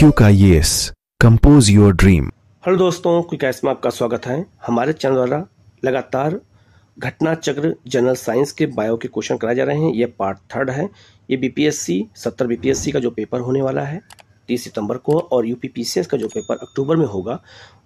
Q का ये compose your dream hello दोस्तों क्विक में आपका स्वागत है हमारे चैनल द्वारा लगातार घटना चक्र जनरल साइंस के बायो के क्वेश्चन कराए जा रहे हैं ये पार्ट थर्ड है ये बीपीएससी सत्तर बीपीएससी का जो पेपर होने वाला है तीस सितंबर को और यूपीपीसीएस का जो पेपर अक्टूबर में होगा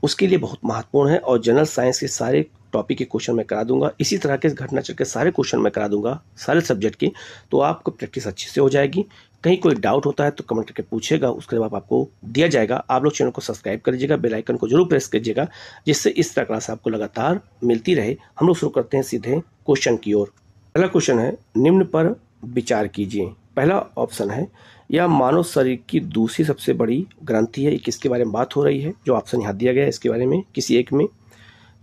उसके लिए बहुत महत्वपूर्ण है और जनरल साइंस के सारे टॉपिक के क्वेश्चन मैं करा दूंगा इसी तरह के घटना चक्र के सारे क्वेश्चन मैं करा दूंगा सारे सब्जेक्ट के तो आपको प्रैक्टिस अच्छे से हो जाएगी कहीं कोई डाउट होता है तो कमेंट करके पूछेगा उसका जवाब आपको दिया जाएगा आप लोग चैनल को सब्सक्राइब कर लीजिएगा बेलाइकन को जरूर प्रेस कीजिएगा जिससे इस तरह क्लास आपको लगातार मिलती रहे हम लोग शुरू करते हैं सीधे क्वेश्चन की ओर पहला क्वेश्चन है निम्न पर विचार कीजिए पहला ऑप्शन है यह मानव शरीर की दूसरी सबसे बड़ी ग्रंथि है किसके बारे में बात हो रही है जो ऑप्शन यहाँ दिया गया है इसके बारे में किसी एक में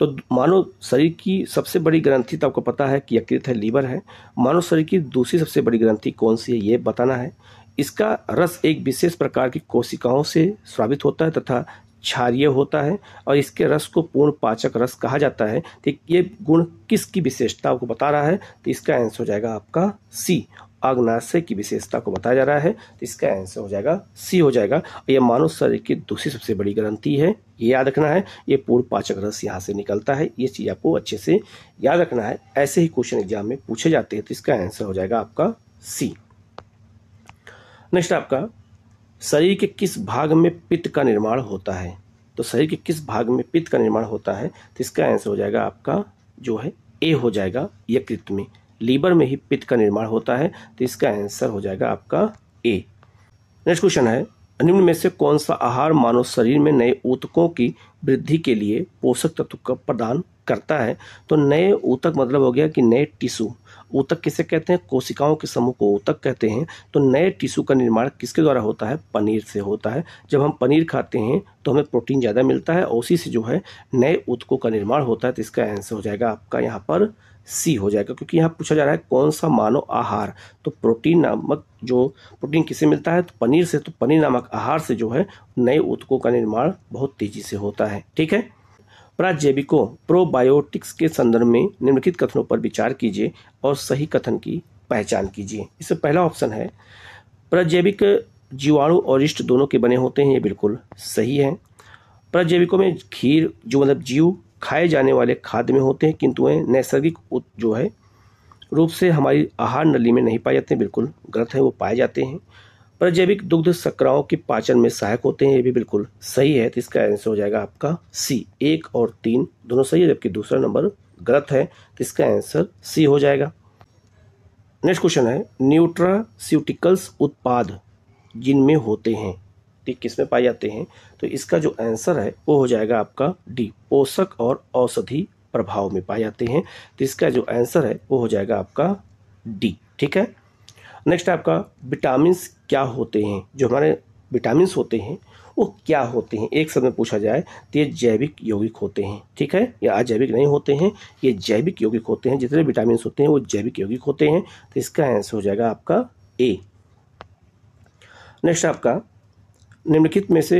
तो मानव शरीर की सबसे बड़ी ग्रंथि तो आपको पता है कि यकृत है लीवर है मानव शरीर की दूसरी सबसे बड़ी ग्रंथि कौन सी है ये बताना है इसका रस एक विशेष प्रकार की कोशिकाओं से स्रावित होता है तथा क्षारिय होता है और इसके रस को पूर्ण पाचक रस कहा जाता है कि ये गुण किसकी विशेषता आपको बता रहा है तो इसका आंसर हो जाएगा आपका सी आग्नाशय की विशेषता को बताया जा रहा है तो इसका आंसर हो जाएगा सी हो जाएगा यह मानव शरीर की दूसरी सबसे बड़ी ग्रंथि है ये याद रखना है ये पूर्व पाचक रस यहाँ से निकलता है ये चीज़ आपको अच्छे से याद रखना है ऐसे ही क्वेश्चन एग्जाम में पूछे जाते हैं तो इसका आंसर हो जाएगा आपका सी नेक्स्ट आपका शरीर के किस भाग में पित्त का निर्माण होता है तो शरीर के किस भाग में पित्त का निर्माण होता है तो इसका आंसर हो जाएगा आपका जो है ए हो जाएगा यकृत में लीवर में ही पित्त का निर्माण होता है तो इसका आंसर हो जाएगा आपका ए नेक्स्ट क्वेश्चन है निम्न में से कौन सा आहार मानव शरीर में नए ऊतकों की वृद्धि के लिए पोषक तत्व का प्रदान करता है तो नए ऊतक मतलब हो गया कि नए टिशू ऊतक किसे कहते हैं कोशिकाओं के समूह को ऊतक कहते हैं तो नए टिशू का निर्माण किसके द्वारा होता है पनीर से होता है जब हम पनीर खाते हैं तो हमें प्रोटीन ज़्यादा मिलता है और उसी से जो है नए ऊतकों का निर्माण होता है तो इसका आंसर हो जाएगा आपका यहाँ पर सी हो जाएगा क्योंकि यहाँ पूछा जा रहा है कौन सा मानव आहार तो प्रोटीन नामक जो प्रोटीन किसे मिलता है तो पनीर से तो पनीर नामक आहार से जो है नए उत्कों का निर्माण बहुत तेजी से होता है ठीक है प्राजैविकों प्रोबायोटिक्स के संदर्भ में निम्नलिखित कथनों पर विचार कीजिए और सही कथन की पहचान कीजिए इससे पहला ऑप्शन है प्रजैविक जीवाणु और इष्ट दोनों के बने होते हैं ये बिल्कुल सही है प्रजैविकों में खीर जो मतलब जीव खाए जाने वाले खाद्य में होते हैं किंतु वे नैसर्गिक जो है रूप से हमारी आहार नली में नहीं पाए जाते बिल्कुल गलत है वो पाए जाते हैं पर जैविक दुग्ध सक्राओं के पाचन में सहायक होते हैं ये भी बिल्कुल सही है तो इसका आंसर हो जाएगा आपका सी एक और तीन दोनों सही है जबकि दूसरा नंबर गलत है तो इसका आंसर सी हो जाएगा नेक्स्ट क्वेश्चन है न्यूट्रास्यूटिकल्स उत्पाद जिनमें होते हैं ठीक किस में पाए जाते हैं तो इसका जो आंसर है वो हो जाएगा आपका डी पोषक और औषधि प्रभाव में पाए जाते हैं तो इसका जो आंसर है वो हो जाएगा आपका डी ठीक है नेक्स्ट आपका विटामिन क्या होते हैं जो हमारे विटामिन होते हैं वो क्या होते हैं एक शब्द में पूछा जाए तो ये जैविक यौगिक होते हैं ठीक है या अजैविक नहीं होते हैं ये जैविक यौगिक होते हैं जितने विटामिन होते हैं वो जैविक यौगिक होते हैं तो इसका आंसर हो जाएगा आपका ए नेक्स्ट आपका निम्नलिखित में से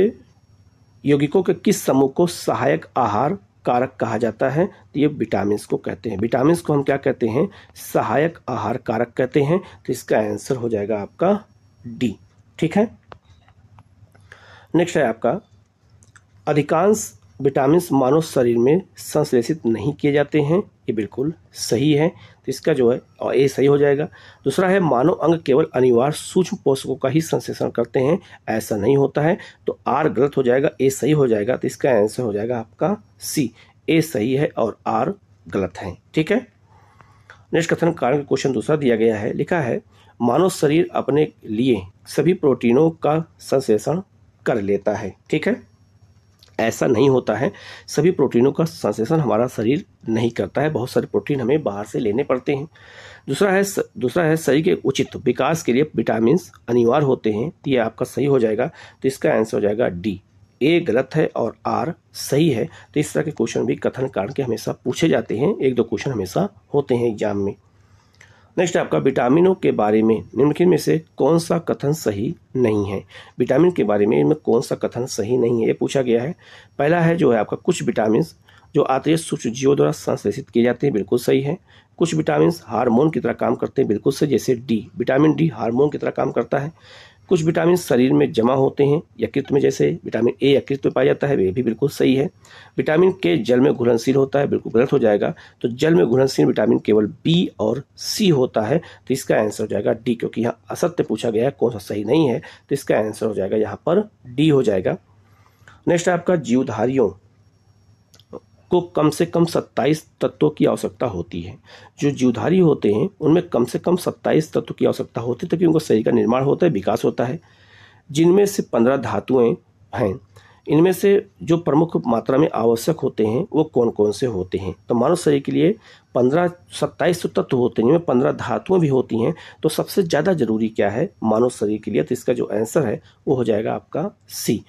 यौगिकों के किस समूह को सहायक आहार कारक कहा जाता है तो ये विटामिन को कहते हैं विटामिन को हम क्या कहते हैं सहायक आहार कारक कहते हैं तो इसका आंसर हो जाएगा आपका डी ठीक है नेक्स्ट है आपका अधिकांश विटामिन मानव शरीर में संश्लेषित नहीं किए जाते हैं ये बिल्कुल सही है तो इसका जो है ए सही हो जाएगा दूसरा है मानव अंग केवल अनिवार्य सूक्ष्म पोषकों का ही संश्लेषण करते हैं ऐसा नहीं होता है तो आर गलत हो जाएगा ए सही हो जाएगा तो इसका आंसर हो जाएगा आपका सी ए सही है और आर गलत है ठीक है नेक्स्ट कथन कारण क्वेश्चन दूसरा दिया गया है लिखा है मानव शरीर अपने लिए सभी प्रोटीनों का संश्लेषण कर लेता है ठीक है ऐसा नहीं होता है सभी प्रोटीनों का संश्लेषण हमारा शरीर नहीं करता है बहुत सारे प्रोटीन हमें बाहर से लेने पड़ते हैं दूसरा है दूसरा है शरीर के उचित विकास के लिए विटामिन अनिवार्य होते हैं तो ये आपका सही हो जाएगा तो इसका आंसर हो जाएगा डी ए गलत है और आर सही है तो इस तरह के क्वेश्चन भी कथन कारण के हमेशा पूछे जाते हैं एक दो क्वेश्चन हमेशा होते हैं एग्जाम में नेक्स्ट आपका विटामिनों के बारे में निम्नलिखित में से कौन सा कथन सही नहीं है विटामिन के बारे में इनमें कौन सा कथन सही नहीं है ये पूछा गया है पहला है जो है आपका कुछ विटामिन जो आत्रीय सूक्ष्म जीवों द्वारा संश्लेषित किए जाते हैं बिल्कुल सही है कुछ विटामिन हार्मोन की तरह काम करते हैं बिल्कुल सही जैसे डी विटामिन डी हार्मोन की तरह काम करता है कुछ विटामिन शरीर में जमा होते हैं यकृत में जैसे विटामिन ए यकृत में पाया जाता है वे भी बिल्कुल सही है विटामिन के जल में घुलनशील होता है बिल्कुल गलत हो जाएगा तो जल में घुलनशील विटामिन केवल बी और सी होता है तो इसका आंसर हो जाएगा डी क्योंकि यहाँ असत्य पूछा गया है कौन सा सही नहीं है तो इसका आंसर हो जाएगा यहाँ पर डी हो जाएगा नेक्स्ट है आपका जीवधारियों को कम से कम 27 तत्वों की आवश्यकता होती है जो जीवधारी होते हैं उनमें कम से कम 27 तत्व की आवश्यकता होती है तभी उनका शरीर का निर्माण होता है विकास होता है जिनमें से पंद्रह धातुएं हैं इनमें से जो प्रमुख मात्रा में आवश्यक होते हैं वो कौन कौन से होते हैं तो मानव शरीर के लिए पंद्रह सत्ताईस तो तत्व होते हैं जिनमें पंद्रह धातुएं भी होती हैं तो सबसे ज़्यादा जरूरी क्या है मानव शरीर के लिए तो इसका जो आंसर है वो हो जाएगा आपका सी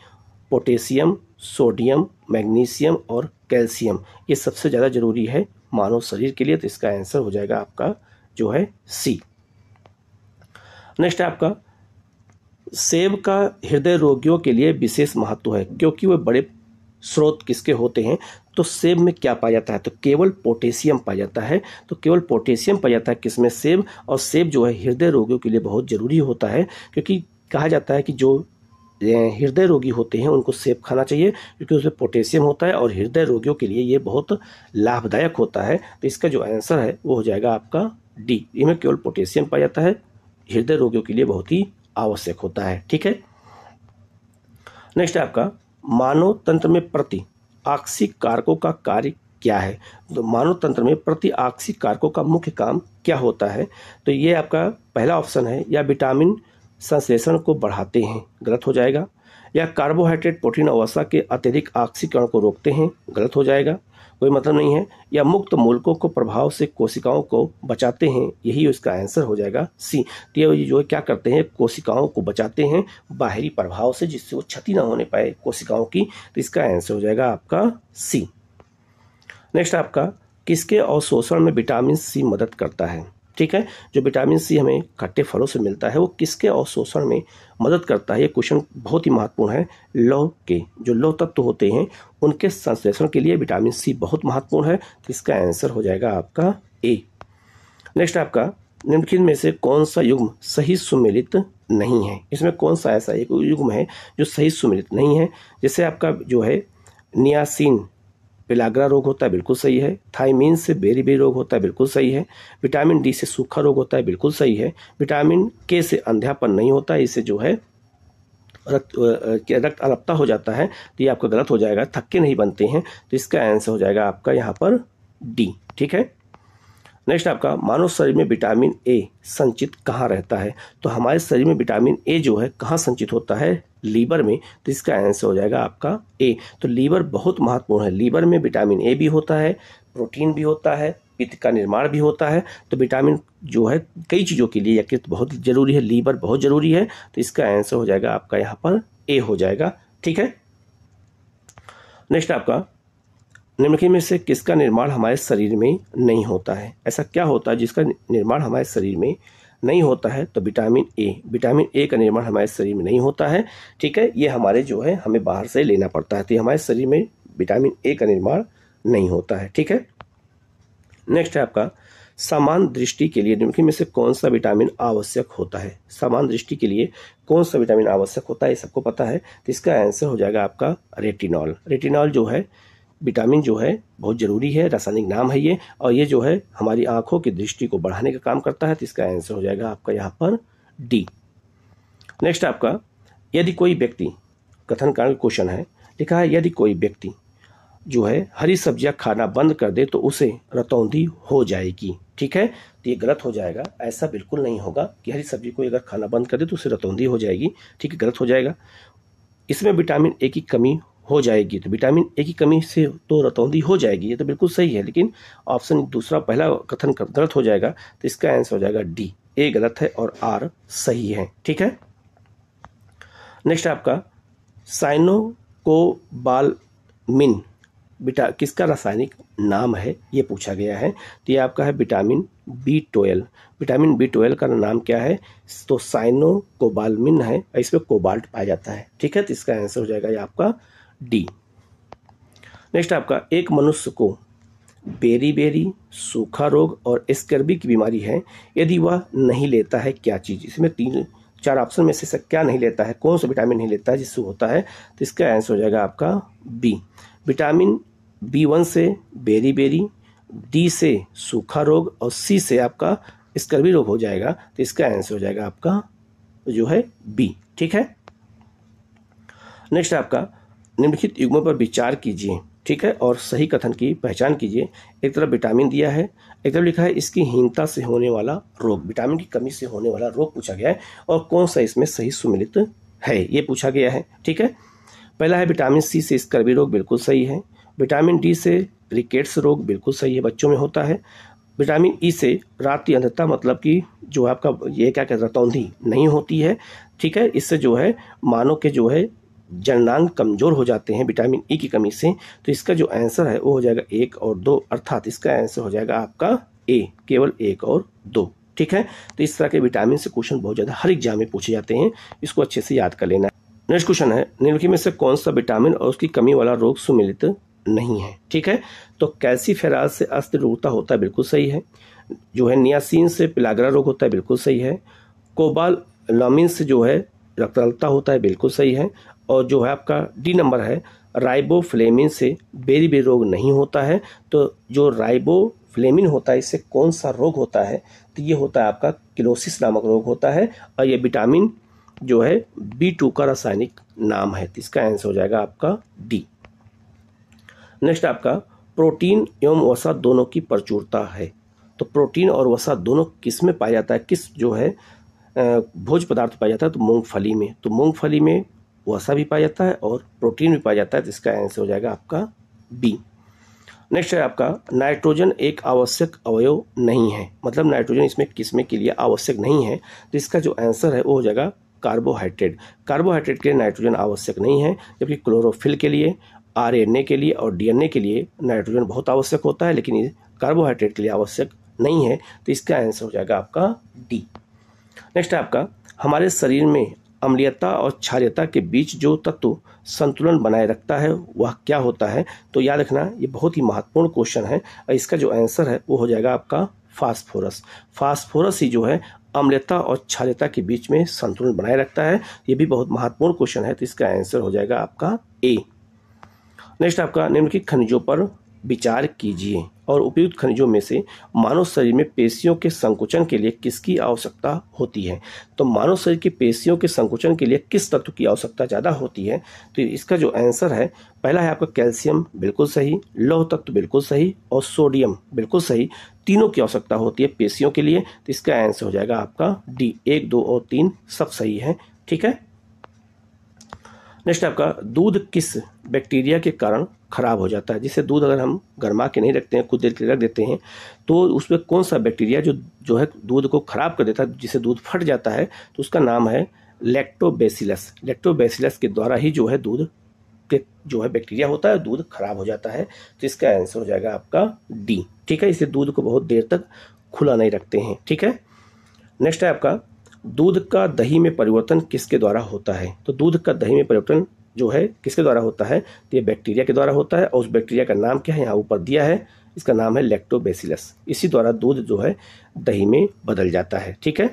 पोटेशियम सोडियम मैग्नीशियम और कैल्शियम ये सबसे ज़्यादा ज़रूरी है मानव शरीर के लिए तो इसका आंसर हो जाएगा आपका जो है सी नेक्स्ट है आपका सेब का हृदय रोगियों के लिए विशेष महत्व है क्योंकि वह बड़े स्रोत किसके होते हैं तो सेब में क्या पाया जाता है तो केवल पोटेशियम पाया जाता है तो केवल पोटेशियम पाया जाता है किसमें सेब और सेब जो है हृदय रोगियों के लिए बहुत ज़रूरी होता है क्योंकि कहा जाता है कि जो हृदय रोगी होते हैं उनको सेब खाना चाहिए क्योंकि उसमें पोटेशियम होता है और हृदय रोगियों के लिए ये बहुत लाभदायक होता है तो इसका जो आंसर है वो हो जाएगा आपका डी इनमें केवल पोटेशियम पाया जाता है हृदय रोगियों के लिए बहुत ही आवश्यक होता है ठीक है नेक्स्ट है आपका मानव तंत्र में प्रति आक्सी कारकों का कार्य क्या है तो मानव तंत्र में प्रति आक्सी कारकों का मुख्य काम क्या होता है तो ये आपका पहला ऑप्शन है या विटामिन संश्लेषण को बढ़ाते हैं गलत हो जाएगा या कार्बोहाइड्रेट प्रोटीन अवस्था के अत्यधिक ऑक्सीकरण को रोकते हैं गलत हो जाएगा कोई मतलब नहीं है या मुक्त मूलकों को प्रभाव से कोशिकाओं को बचाते हैं यही उसका आंसर हो जाएगा सी तो ये जो क्या करते हैं कोशिकाओं को बचाते हैं बाहरी प्रभाव से जिससे वो क्षति ना होने पाए कोशिकाओं की तो इसका आंसर हो जाएगा आपका सी नेक्स्ट आपका किसके अवशोषण में विटामिन सी मदद करता है ठीक है जो विटामिन सी हमें खट्टे फलों से मिलता है वो किसके अवशोषण में मदद करता है ये क्वेश्चन बहुत ही महत्वपूर्ण है लौ के जो लौह तत्व होते हैं उनके संश्लेषण के लिए विटामिन सी बहुत महत्वपूर्ण है तो इसका आंसर हो जाएगा आपका ए नेक्स्ट आपका निम्नलिखित में से कौन सा युग्म सही सुमिलित नहीं है इसमें कौन सा ऐसा एक युग्म है जो सही सुमिलित नहीं है जैसे आपका जो है नियासिन पिलाग्रा रोग होता है बिल्कुल सही है थाइमीन से बेरी बेरी रोग होता है बिल्कुल सही है विटामिन डी से सूखा रोग होता है बिल्कुल सही है विटामिन के से अंध्यापन नहीं होता इससे जो है रक्त रक्त अलपता हो जाता है तो ये आपका गलत हो जाएगा थक्के नहीं बनते हैं तो इसका आंसर हो जाएगा आपका यहाँ पर डी ठीक है नेक्स्ट आपका मानव शरीर में विटामिन ए संचित कहाँ रहता है तो हमारे शरीर में विटामिन ए जो है कहाँ संचित होता है लीवर में तो इसका आंसर हो जाएगा आपका ए तो लीवर बहुत महत्वपूर्ण है लीवर में विटामिन ए भी होता है प्रोटीन भी होता है पित्त का निर्माण भी होता है तो विटामिन जो है कई चीज़ों के लिए यकृत बहुत ज़रूरी है लीवर बहुत ज़रूरी है तो इसका आंसर हो जाएगा आपका यहाँ पर ए हो जाएगा ठीक है नेक्स्ट आपका निम्नलिखित में से किसका निर्माण हमारे शरीर में नहीं होता है ऐसा क्या होता है जिसका निर्माण हमारे शरीर में नहीं होता है तो विटामिन ए विटामिन ए का निर्माण हमारे शरीर में नहीं होता है ठीक है ये हमारे जो है हमें बाहर से लेना पड़ता है तो हमारे शरीर में विटामिन ए का निर्माण नहीं होता है ठीक है नेक्स्ट है आपका समान दृष्टि के लिए निम्नलिखित में से कौन सा विटामिन आवश्यक होता है समान दृष्टि के लिए कौन सा विटामिन आवश्यक होता है ये सबको पता है तो इसका आंसर हो जाएगा आपका रेटिनॉल रेटिनॉल जो है विटामिन जो है बहुत ज़रूरी है रासायनिक नाम है ये और ये जो है हमारी आँखों की दृष्टि को बढ़ाने का काम करता है तो इसका आंसर हो जाएगा आपका यहाँ पर डी नेक्स्ट आपका यदि कोई व्यक्ति कथन का क्वेश्चन है लिखा है यदि कोई व्यक्ति जो है हरी सब्जियां खाना बंद कर दे तो उसे रतौंधी हो जाएगी ठीक है तो ये गलत हो जाएगा ऐसा बिल्कुल नहीं होगा कि हरी सब्जी को अगर खाना बंद कर दे तो उसे रतौंधी हो जाएगी ठीक है गलत हो जाएगा इसमें विटामिन ए की कमी हो जाएगी तो विटामिन ए की कमी से तो रतौंदी हो जाएगी ये तो बिल्कुल सही है लेकिन ऑप्शन दूसरा पहला कथन गलत हो जाएगा तो इसका आंसर हो जाएगा डी ए गलत है और आर सही है ठीक है नेक्स्ट आपका साइनो को बाल मिन बिटा किसका रासायनिक नाम है ये पूछा गया है तो ये आपका है vitamin B twelve vitamin B twelve का नाम क्या है तो साइनो कोबालमिन है इसमें कोबाल्ट पाया जाता है ठीक है तो इसका आंसर हो जाएगा ये आपका डी नेक्स्ट आपका एक मनुष्य को बेरी बेरी सूखा रोग और स्कर्बी की बीमारी है यदि वह नहीं लेता है क्या चीज़ इसमें तीन चार ऑप्शन में से क्या नहीं लेता है कौन सा विटामिन नहीं लेता है जिससे होता है तो इसका आंसर हो जाएगा आपका बी विटामिन बी वन से बेरी बेरी डी से सूखा रोग और सी से आपका स्कर्बी रोग हो जाएगा तो इसका आंसर हो जाएगा आपका जो है बी ठीक है नेक्स्ट आपका निम्नलिखित युग्मों पर विचार कीजिए ठीक है और सही कथन की पहचान कीजिए एक तरफ विटामिन दिया है एक तरफ लिखा है इसकी हीनता से होने वाला रोग विटामिन की कमी से होने वाला रोग पूछा गया है और कौन सा इसमें सही सुमिलित है ये पूछा गया है ठीक है पहला है विटामिन सी से स्कर्वी रोग बिल्कुल सही है विटामिन डी से रिकेट्स रोग बिल्कुल सही है बच्चों में होता है विटामिन ई e से रात की अंधता मतलब कि जो आपका ये क्या कहता रतौंधी नहीं होती है ठीक है इससे जो है मानव के जो है जननांग कमज़ोर हो जाते हैं विटामिन ई e की कमी से तो इसका जो आंसर है वो हो जाएगा एक और दो अर्थात इसका आंसर हो जाएगा आपका ए केवल एक और दो ठीक है तो इस तरह के विटामिन से क्वेश्चन बहुत ज़्यादा हर एग्जाम में पूछे जाते हैं इसको अच्छे से याद कर लेना नेक्स्ट क्वेश्चन है निम्नलिखित में से कौन सा विटामिन और उसकी कमी वाला रोग सुमिलित नहीं है ठीक है तो फेराज से अस्थिर रोगता होता है बिल्कुल सही है जो है नियासीन से पिलागरा रोग होता है बिल्कुल सही है कोबाल लॉमिन से जो है रक्तलता होता है बिल्कुल सही है और जो है आपका डी नंबर है राइबोफ्लेमिन से बेरी बेरी रोग नहीं होता है तो जो राइबोफ्लेमिन होता है इससे कौन सा रोग होता है तो ये होता है आपका किलोसिस नामक रोग होता है और ये विटामिन जो है बी टू का रासायनिक नाम है तो इसका आंसर हो जाएगा आपका डी नेक्स्ट आपका प्रोटीन एवं वसा दोनों की प्रचुरता है तो प्रोटीन और वसा दोनों किस में पाया जाता है किस जो है भोज पदार्थ पाया जाता है तो मूंगफली में तो मूंगफली में वसा भी पाया जाता है और प्रोटीन भी पाया जाता है जिसका आंसर हो जाएगा आपका बी नेक्स्ट है आपका नाइट्रोजन एक आवश्यक अवयव नहीं है मतलब नाइट्रोजन इसमें किस्में के लिए आवश्यक नहीं है तो इसका जो आंसर है वो हो जाएगा कार्बोहाइड्रेट कार्बोहाइड्रेट के लिए नाइट्रोजन आवश्यक नहीं है जबकि क्लोरोफिल के लिए आरएनए के लिए और डीएनए के लिए नाइट्रोजन बहुत आवश्यक होता है लेकिन कार्बोहाइड्रेट के लिए आवश्यक नहीं है तो इसका आंसर हो जाएगा आपका डी नेक्स्ट है आपका हमारे शरीर में अम्लीयता और क्षार्यता के बीच जो तत्व संतुलन बनाए रखता है वह क्या होता है तो याद रखना ये बहुत ही महत्वपूर्ण क्वेश्चन है और इसका जो आंसर है वो हो जाएगा आपका फास्फोरस फास्फोरस ही जो है अम्लता और क्षार्यता के बीच में संतुलन बनाए रखता है ये भी बहुत महत्वपूर्ण क्वेश्चन है तो इसका आंसर हो जाएगा आपका ए नेक्स्ट आपका निम्नलिखित खनिजों पर विचार कीजिए और उपयुक्त खनिजों में से मानव शरीर में पेशियों के संकुचन के लिए किसकी आवश्यकता होती है तो मानव शरीर की पेशियों के संकुचन के लिए किस तत्व की आवश्यकता ज़्यादा होती है तो इसका जो आंसर है पहला है आपका कैल्शियम बिल्कुल सही लौह तत्व बिल्कुल सही और सोडियम बिल्कुल सही तीनों की आवश्यकता होती है पेशियों के लिए तो इसका आंसर हो जाएगा आपका डी एक दो और तीन सब सही है ठीक है नेक्स्ट आपका दूध किस बैक्टीरिया के कारण खराब हो जाता है जिससे दूध अगर हम गर्मा के नहीं रखते हैं कुछ देर के लिए रख देते हैं तो उसमें कौन सा बैक्टीरिया जो जो है दूध को खराब कर देता है जिससे दूध फट जाता है तो उसका नाम है लैक्टोबेसिलस लैक्टोबेसिलस के द्वारा ही जो है दूध के जो है बैक्टीरिया होता है दूध खराब हो जाता है तो इसका आंसर हो जाएगा आपका डी ठीक है इसे दूध को बहुत देर तक खुला नहीं रखते हैं ठीक है नेक्स्ट है आपका दूध का दही में परिवर्तन किसके द्वारा होता है तो दूध का दही में परिवर्तन जो है किसके द्वारा होता है तो ये बैक्टीरिया के द्वारा होता है और उस बैक्टीरिया का नाम क्या है यहाँ ऊपर दिया है इसका नाम है लेक्टोबेसिलस इसी द्वारा दूध जो है दही में बदल जाता है ठीक है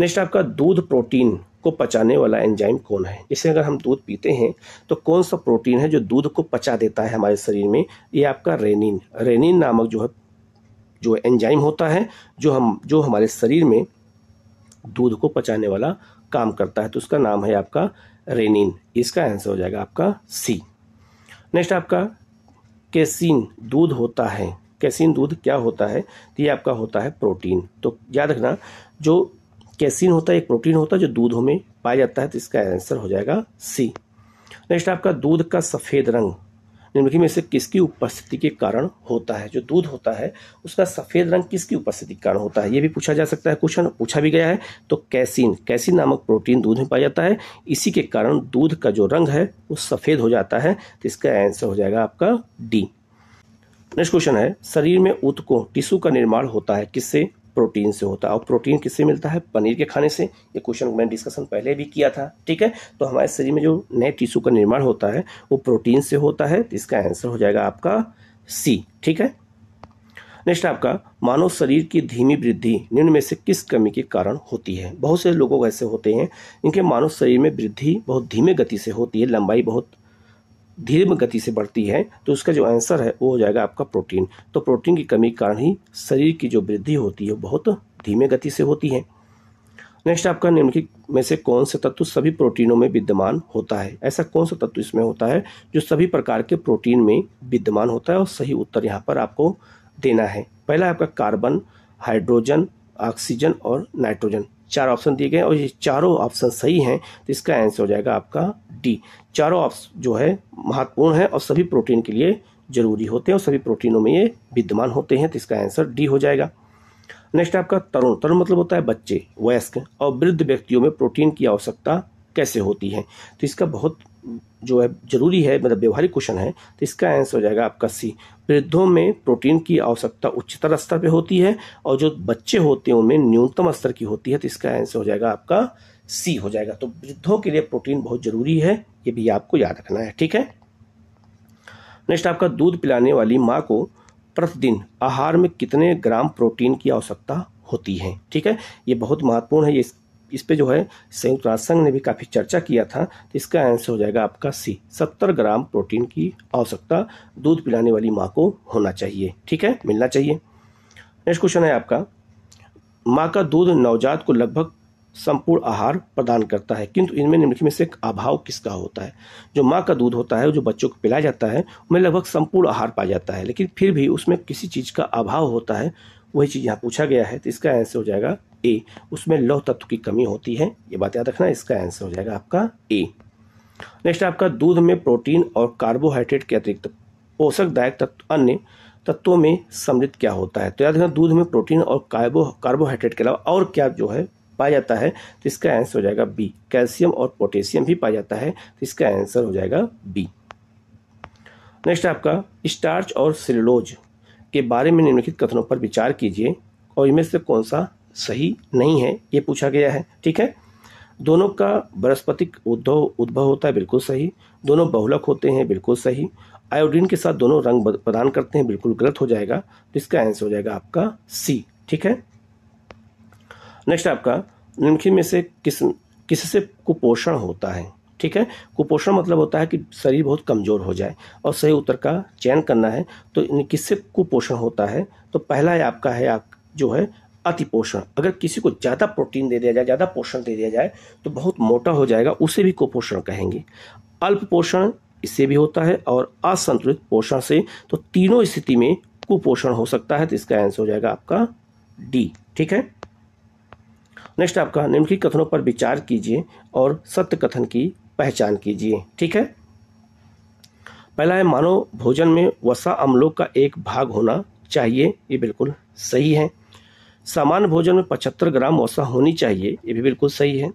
नेक्स्ट आपका दूध प्रोटीन को पचाने वाला एंजाइम कौन है जैसे अगर हम दूध पीते हैं तो कौन सा प्रोटीन है जो दूध को पचा देता है हमारे शरीर में ये आपका रेनिन रेनिन नामक जो है जो एंजाइम होता है जो हम जो हमारे शरीर में दूध को पचाने वाला काम करता है तो उसका नाम है आपका रेनिन इसका आंसर हो जाएगा आपका सी नेक्स्ट आपका कैसीन दूध होता है कैसीन दूध क्या होता है तो ये आपका होता है प्रोटीन तो याद रखना जो कैसीन होता है एक प्रोटीन होता है जो दूध में पाया जाता है तो इसका आंसर हो जाएगा सी नेक्स्ट आपका दूध का सफ़ेद रंग निम्नलिखित में से किसकी उपस्थिति के कारण होता है जो दूध होता है उसका सफ़ेद रंग किसकी उपस्थिति के कारण होता है ये भी पूछा जा सकता है क्वेश्चन पूछा भी गया है तो कैसीन कैसीन नामक प्रोटीन दूध में पाया जाता है इसी के कारण दूध का जो रंग है वो सफ़ेद हो जाता है तो इसका आंसर हो जाएगा आपका डी नेक्स्ट क्वेश्चन है शरीर में ऊतकों टिश्यू का निर्माण होता है किससे प्रोटीन से होता है और प्रोटीन किससे मिलता है पनीर के खाने से ये क्वेश्चन मैंने डिस्कशन पहले भी किया था ठीक है तो हमारे शरीर में जो नए टिश्यू का निर्माण होता है वो प्रोटीन से होता है तो इसका आंसर हो जाएगा आपका सी ठीक है नेक्स्ट आपका मानव शरीर की धीमी वृद्धि निम्न में से किस कमी के कारण होती है बहुत से लोगों ऐसे होते हैं इनके मानव शरीर में वृद्धि बहुत धीमे गति से होती है लंबाई बहुत धीरे गति से बढ़ती है तो उसका जो आंसर है वो हो जाएगा आपका प्रोटीन तो प्रोटीन की कमी के कारण ही शरीर की जो वृद्धि होती है बहुत धीमे गति से होती है नेक्स्ट आपका निम्नलिखित में से कौन सा तत्व सभी प्रोटीनों में विद्यमान होता है ऐसा कौन सा तत्व इसमें होता है जो सभी प्रकार के प्रोटीन में विद्यमान होता है और सही उत्तर यहाँ पर आपको देना है पहला आपका कार्बन हाइड्रोजन ऑक्सीजन और नाइट्रोजन चार ऑप्शन दिए गए और ये चारों ऑप्शन सही हैं तो इसका आंसर हो जाएगा आपका डी चारों ऑप्शन जो है महत्वपूर्ण है और सभी प्रोटीन के लिए जरूरी होते हैं और सभी प्रोटीनों में ये विद्यमान होते हैं तो इसका आंसर डी हो जाएगा नेक्स्ट आपका तरुण तरुण मतलब होता है बच्चे वयस्क और वृद्ध व्यक्तियों में प्रोटीन की आवश्यकता कैसे होती है तो इसका बहुत जो है जरूरी है मतलब व्यवहारिक क्वेश्चन है तो इसका आंसर हो जाएगा आपका सी वृद्धों में प्रोटीन की आवश्यकता उच्चतर स्तर पे होती है और जो बच्चे होते हैं उनमें न्यूनतम स्तर की होती है तो इसका आंसर हो जाएगा आपका सी हो जाएगा तो वृद्धों के लिए प्रोटीन बहुत ज़रूरी है ये भी आपको याद रखना है ठीक है नेक्स्ट आपका दूध पिलाने वाली माँ को प्रतिदिन आहार में कितने ग्राम प्रोटीन की आवश्यकता होती है ठीक है ये बहुत महत्वपूर्ण है ये इस पे जो है संयुक्त राष्ट्र संघ ने भी काफ़ी चर्चा किया था तो इसका आंसर हो जाएगा आपका सी सत्तर ग्राम प्रोटीन की आवश्यकता दूध पिलाने वाली माँ को होना चाहिए ठीक है मिलना चाहिए नेक्स्ट क्वेश्चन है आपका माँ का दूध नवजात को लगभग संपूर्ण आहार प्रदान करता है किंतु इनमें निम्नलिखित में से अभाव किसका होता है जो माँ का दूध होता है जो बच्चों को पिलाया जाता है उनमें लगभग संपूर्ण आहार पाया जाता है लेकिन फिर भी उसमें किसी चीज़ का अभाव होता है वही चीज़ यहाँ पूछा गया है तो इसका आंसर हो जाएगा ए उसमें लौह तत्व की कमी होती है ये बात याद रखना इसका आंसर हो जाएगा आपका ए नेक्स्ट आपका दूध में प्रोटीन और कार्बोहाइड्रेट के अतिरिक्त पोषक दायक तत्व अन्य तत्वों में सम्मिलित क्या होता है तो याद रखना दूध में प्रोटीन और कार्बो कार्बोहाइड्रेट के अलावा और क्या जो है पाया जाता है तो इसका आंसर हो जाएगा बी कैल्शियम और पोटेशियम भी पाया जाता है तो इसका आंसर हो जाएगा बी नेक्स्ट आपका स्टार्च और सिलोज के बारे में निम्नलिखित कथनों पर विचार कीजिए और इनमें से कौन सा सही नहीं है ये पूछा गया है ठीक है दोनों का बृहस्पतिक उद्भव उद्भव होता है बिल्कुल सही दोनों बहुलक होते हैं बिल्कुल सही आयोडीन के साथ दोनों रंग प्रदान करते हैं बिल्कुल गलत हो जाएगा तो इसका आंसर हो जाएगा आपका सी ठीक है नेक्स्ट आपका निम्नलिखित में से किस किससे कुपोषण होता है ठीक है कुपोषण मतलब होता है कि शरीर बहुत कमज़ोर हो जाए और सही उत्तर का चयन करना है तो किससे कुपोषण होता है तो पहला है आपका है आप जो है अति पोषण अगर किसी को ज़्यादा प्रोटीन दे दिया जाए ज़्यादा पोषण दे दिया जाए तो बहुत मोटा हो जाएगा उसे भी कुपोषण कहेंगे अल्प पोषण इससे भी होता है और असंतुलित पोषण से तो तीनों स्थिति में कुपोषण हो सकता है तो इसका आंसर हो जाएगा आपका डी ठीक है नेक्स्ट आपका निम्नलिखित कथनों पर विचार कीजिए और सत्य कथन की पहचान कीजिए ठीक है पहला है मानव भोजन में वसा अम्लों का एक भाग होना चाहिए ये बिल्कुल सही है सामान्य भोजन में 75 ग्राम वसा होनी चाहिए ये भी बिल्कुल सही है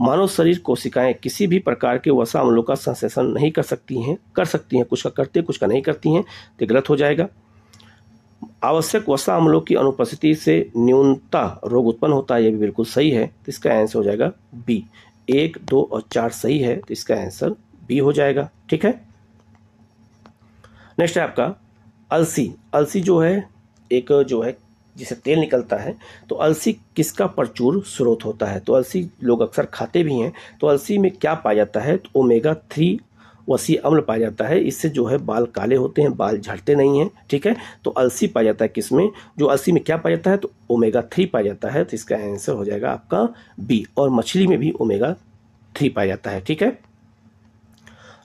मानव शरीर कोशिकाएं किसी भी प्रकार के वसा अम्लों का संश्लेषण नहीं कर सकती हैं कर सकती हैं कुछ का करती हैं कुछ का नहीं करती हैं तो गलत हो जाएगा आवश्यक वसा अम्लों की अनुपस्थिति से न्यूनता रोग उत्पन्न होता है यह भी बिल्कुल सही है तो इसका आंसर हो जाएगा बी एक दो और चार सही है तो इसका आंसर बी हो जाएगा ठीक है नेक्स्ट है आपका अलसी अलसी जो है एक जो है जिसे तेल निकलता है तो अलसी किसका प्रचुर स्रोत होता है तो अलसी लोग अक्सर खाते भी हैं तो अलसी में क्या पाया जाता है तो ओमेगा थ्री वसी अम्ल पाया जाता है इससे जो है बाल काले होते हैं बाल झड़ते नहीं हैं ठीक है तो अलसी पाया जाता है किसमें जो अलसी में क्या पाया जाता है तो ओमेगा थ्री पाया जाता है तो इसका आंसर हो जाएगा आपका बी और मछली में भी ओमेगा थ्री पाया जाता है ठीक है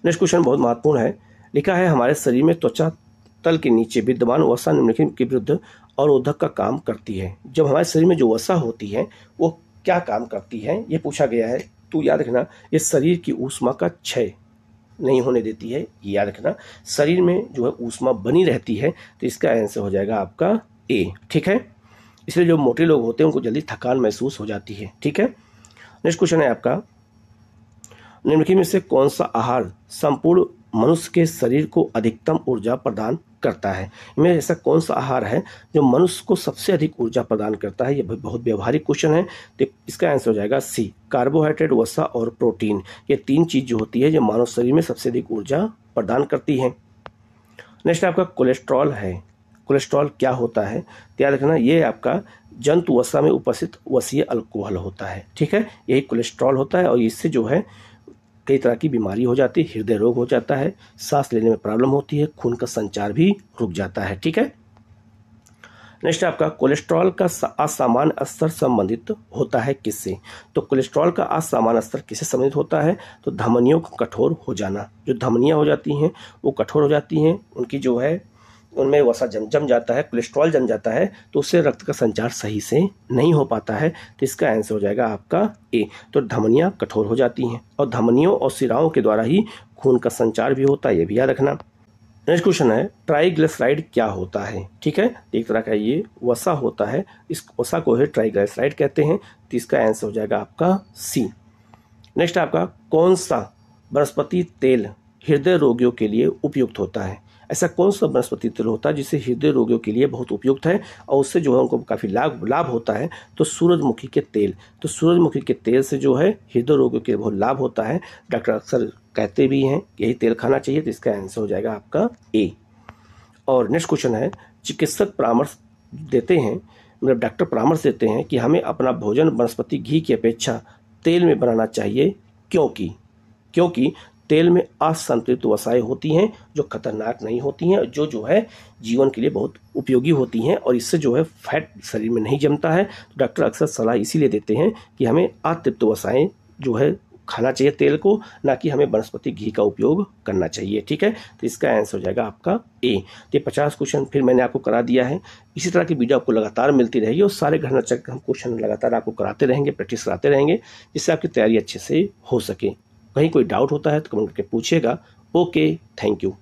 नेक्स्ट क्वेश्चन बहुत महत्वपूर्ण है लिखा है हमारे शरीर में त्वचा तल के नीचे विद्यमान वसा निम्नलिखित के विरुद्ध अवरोधक का काम करती है जब हमारे शरीर में जो वसा होती है वो क्या काम करती है ये पूछा गया है तो याद रखना ये शरीर की ऊष्मा का क्षय नहीं होने देती है ये याद रखना शरीर में जो है ऊष्मा बनी रहती है तो इसका आंसर हो जाएगा आपका ए ठीक है इसलिए जो मोटे लोग होते हैं उनको जल्दी थकान महसूस हो जाती है ठीक है नेक्स्ट क्वेश्चन है आपका निम्नलिखित में से कौन सा आहार संपूर्ण मनुष्य के शरीर को अधिकतम ऊर्जा प्रदान करता है इनमें ऐसा कौन सा आहार है जो मनुष्य को सबसे अधिक ऊर्जा प्रदान करता है ये बहुत व्यवहारिक क्वेश्चन है तो इसका आंसर हो जाएगा सी कार्बोहाइड्रेट वसा और प्रोटीन ये तीन चीज़ जो होती है जो मानव शरीर में सबसे अधिक ऊर्जा प्रदान करती है नेक्स्ट आपका कोलेस्ट्रॉल है कोलेस्ट्रॉल क्या होता है तो याद रखना ये आपका जंतु वसा में उपस्थित वसीय अल्कोहल होता है ठीक है यही कोलेस्ट्रॉल होता है और इससे जो है कई तरह की बीमारी हो जाती है हृदय रोग हो जाता है सांस लेने में प्रॉब्लम होती है खून का संचार भी रुक जाता है ठीक है नेक्स्ट आपका कोलेस्ट्रॉल का असामान्य स्तर संबंधित होता है किससे तो कोलेस्ट्रॉल का असामान्य स्तर किससे संबंधित होता है तो धमनियों का कठोर हो जाना जो धमनियाँ हो जाती हैं वो कठोर हो जाती हैं उनकी जो है उनमें वसा जम जम जाता है कोलेस्ट्रॉल जम जाता है तो उससे रक्त का संचार सही से नहीं हो पाता है तो इसका आंसर हो जाएगा आपका ए तो धमनियाँ कठोर हो जाती हैं और धमनियों और सिराओं के द्वारा ही खून का संचार भी होता है ये भी याद रखना नेक्स्ट क्वेश्चन है ट्राइग्लिसराइड क्या होता है ठीक है तो एक तरह का ये वसा होता है इस वसा को है ट्राइग्लिसराइड कहते हैं तो इसका आंसर हो जाएगा आपका सी नेक्स्ट आपका कौन सा वनस्पति तेल हृदय रोगियों के लिए उपयुक्त होता है ऐसा कौन सा वनस्पति तेल होता है जिसे हृदय रोगियों के लिए बहुत उपयुक्त है और उससे जो है उनको काफ़ी लाभ लाभ होता है तो सूरजमुखी के तेल तो सूरजमुखी के तेल से जो है हृदय रोगियों के लिए बहुत लाभ होता है डॉक्टर अक्सर कहते भी हैं यही तेल खाना चाहिए तो इसका आंसर हो जाएगा आपका ए और नेक्स्ट क्वेश्चन है चिकित्सक परामर्श देते हैं मतलब डॉक्टर परामर्श देते हैं कि हमें अपना भोजन वनस्पति घी की अपेक्षा तेल में बनाना चाहिए क्योंकि क्योंकि तेल में असंतुलित वसाएं होती हैं जो खतरनाक नहीं होती हैं जो जो है जीवन के लिए बहुत उपयोगी होती हैं और इससे जो है फैट शरीर में नहीं जमता है तो डॉक्टर अक्सर सलाह इसीलिए देते हैं कि हमें अतृप्त वसाएं जो है खाना चाहिए तेल को ना कि हमें वनस्पति घी का उपयोग करना चाहिए ठीक है तो इसका आंसर हो जाएगा आपका ए तो ये पचास क्वेश्चन फिर मैंने आपको करा दिया है इसी तरह की वीडियो आपको लगातार मिलती रहेगी और सारे घर नक्षक हम क्वेश्चन लगातार आपको कराते रहेंगे प्रैक्टिस कराते रहेंगे जिससे आपकी तैयारी अच्छे से हो सके कहीं कोई डाउट होता है तो कमेंट करके पूछिएगा ओके थैंक यू